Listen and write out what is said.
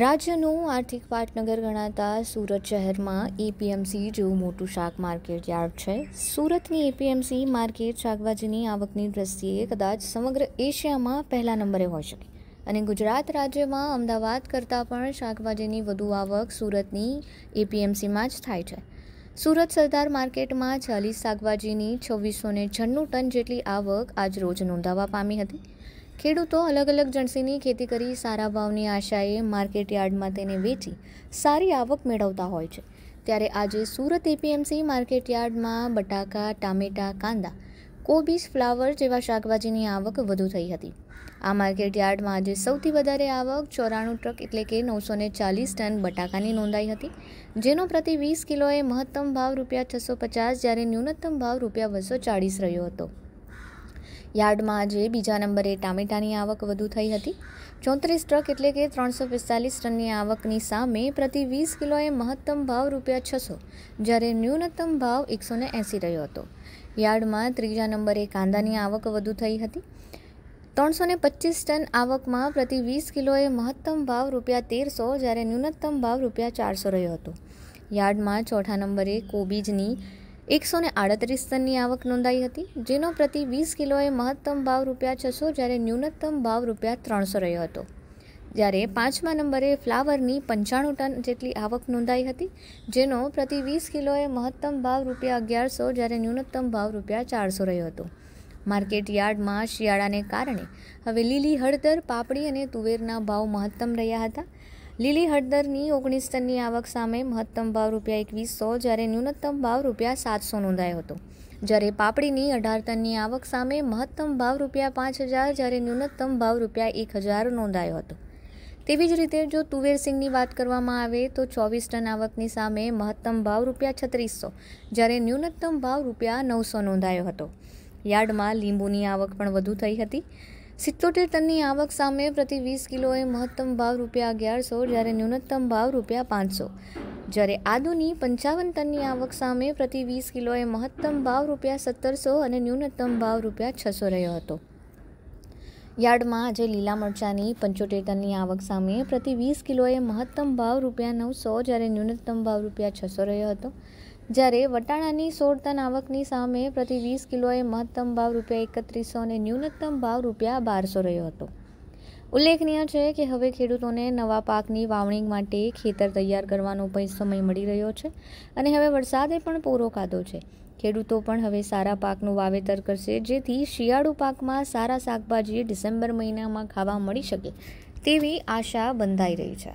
રાજ્યનું આર્થિક પાટનગર ગણાતા સુરત શહેરમાં એપીએમસી જેવું મોટું શાક માર્કેટ યાર્ડ છે સુરતની એપીએમસી માર્કેટ શાકભાજીની આવકની દ્રષ્ટિએ કદાચ સમગ્ર એશિયામાં પહેલા નંબરે હોઈ શકે અને ગુજરાત રાજ્યમાં અમદાવાદ કરતાં પણ શાકભાજીની વધુ આવક સુરતની એપીએમસીમાં જ થાય છે સુરત સરદાર માર્કેટમાં ચાલીસ શાકભાજીની છવ્વીસો ને છન્નું ટન જેટલી આવક આજ રોજ નોંધાવા પામી હતી ખેડૂતો અલગ અલગ જણસીની ખેતી કરી સારા ભાવની આશાએ માર્કેટ યાર્ડમાં તેને વેચી સારી આવક મેળવતા હોય છે ત્યારે આજે સુરત એપીએમસી માર્કેટયાર્ડમાં બટાકા ટામેટા કાંદા કોબીજ ફ્લાવર જેવા શાકભાજીની આવક વધુ થઈ હતી આ માર્કેટ યાર્ડમાં આજે સૌથી વધારે આવક ચોરાણું ટ્રક એટલે કે નવસો ચાલીસ ટન બટાકાની નોંધાઈ હતી જેનો પ્રતિ વીસ કિલોએ મહત્તમ ભાવ રૂપિયા છસો પચાસ જ્યારે ન્યૂનતમ ભાવ રૂપિયા બસો ચાળીસ રહ્યો હતો યાર્ડમાં આજે બીજા નંબરે ટામેટાની આવક વધુ થઈ હતી ચોત્રીસ ટ્રક એટલે કે ત્રણસો પિસ્તાલીસ ટનની આવકની સામે પ્રતિ વીસ કિલોએ મહત્તમ ભાવ રૂપિયા છસો જ્યારે ન્યૂનતમ ભાવ એકસો ને એંસી રહ્યો હતો યાર્ડમાં ત્રીજા નંબરે કાંદાની આવક વધુ થઈ હતી ત્રણસો ને પચીસ ટન આવકમાં પ્રતિ વીસ કિલોએ મહત્તમ ભાવ રૂપિયા તેરસો જ્યારે ન્યૂનતમ ભાવ રૂપિયા ચારસો રહ્યો હતો યાર્ડમાં ચોથા નંબરે કોબીજની એકસો ને આડત્રીસ ટનની આવક નોંધાઈ હતી જેનો પ્રતિ વીસ કિલોએ મહત્તમ ભાવ રૂપિયા છસો જ્યારે ન્યૂનતમ ભાવ રૂપિયા ત્રણસો રહ્યો હતો જ્યારે પાંચમા નંબરે ફ્લાવરની પંચાણું ટન જેટલી આવક નોંધાઈ હતી જેનો પ્રતિ વીસ કિલોએ મહત્તમ ભાવ રૂપિયા અગિયારસો જ્યારે ન્યૂનતમ ભાવ રૂપિયા ચારસો રહ્યો હતો માર્કેટ યાર્ડમાં શિયાળાને કારણે હવે લીલી હળદર પાપડી અને તુવેરના ભાવ મહત્તમ રહ્યા હતા લીલી હળદરની ઓગણીસ ટનની આવક સામે મહત્તમ ભાવ રૂપિયા એકવીસો જ્યારે ન્યૂનતમ ભાવ રૂપિયા સાતસો નોંધાયો હતો જ્યારે પાપડીની અઢાર ટનની આવક સામે મહત્તમ ભાવ રૂપિયા પાંચ હજાર જ્યારે ન્યૂનતમ ભાવ રૂપિયા એક હજાર નોંધાયો હતો તેવી જ રીતે જો તુવેર સિંહની વાત કરવામાં આવે તો ચોવીસ ટન આવકની સામે મહત્તમ ભાવ રૂપિયા છત્રીસો જ્યારે ન્યૂનતમ ભાવ રૂપિયા નવસો નોંધાયો હતો યાર્ડમાં લીંબુની આવક પણ વધુ થઈ હતી સિત્તોતેર ટનની આવક સામે પ્રતિ વીસ કિલોએ મહત્તમ ભાવ રૂપિયા અગિયારસો જ્યારે ન્યૂનતમ ભાવ રૂપિયા પાંચસો જ્યારે આદુની પંચાવન ટનની આવક સામે પ્રતિ વીસ કિલોએ મહત્તમ ભાવ રૂપિયા સત્તરસો અને ન્યૂનતમ ભાવ રૂપિયા છસો રહ્યો હતો યાર્ડમાં આજે લીલા મરચાંની પંચોતેર ટનની આવક સામે પ્રતિ વીસ કિલોએ મહત્તમ ભાવ રૂપિયા નવસો જ્યારે ન્યૂનતમ ભાવ રૂપિયા છસો રહ્યો હતો જ્યારે વટાણાની સોળ આવકની સામે પ્રતિ વીસ કિલોએ મહત્તમ ભાવ રૂપિયા એકત્રીસો અને ન્યૂનતમ ભાવ રૂપિયા બારસો રહ્યો હતો ઉલ્લેખનીય છે કે હવે ખેડૂતોને નવા પાકની વાવણી માટે ખેતર તૈયાર કરવાનો પણ સમય મળી રહ્યો છે અને હવે વરસાદે પણ પૂરો ખાધો છે ખેડૂતો પણ હવે સારા પાકનું વાવેતર કરશે જેથી શિયાળુ પાકમાં સારા શાકભાજી ડિસેમ્બર મહિનામાં ખાવા મળી શકે તેવી આશા બંધાઈ રહી છે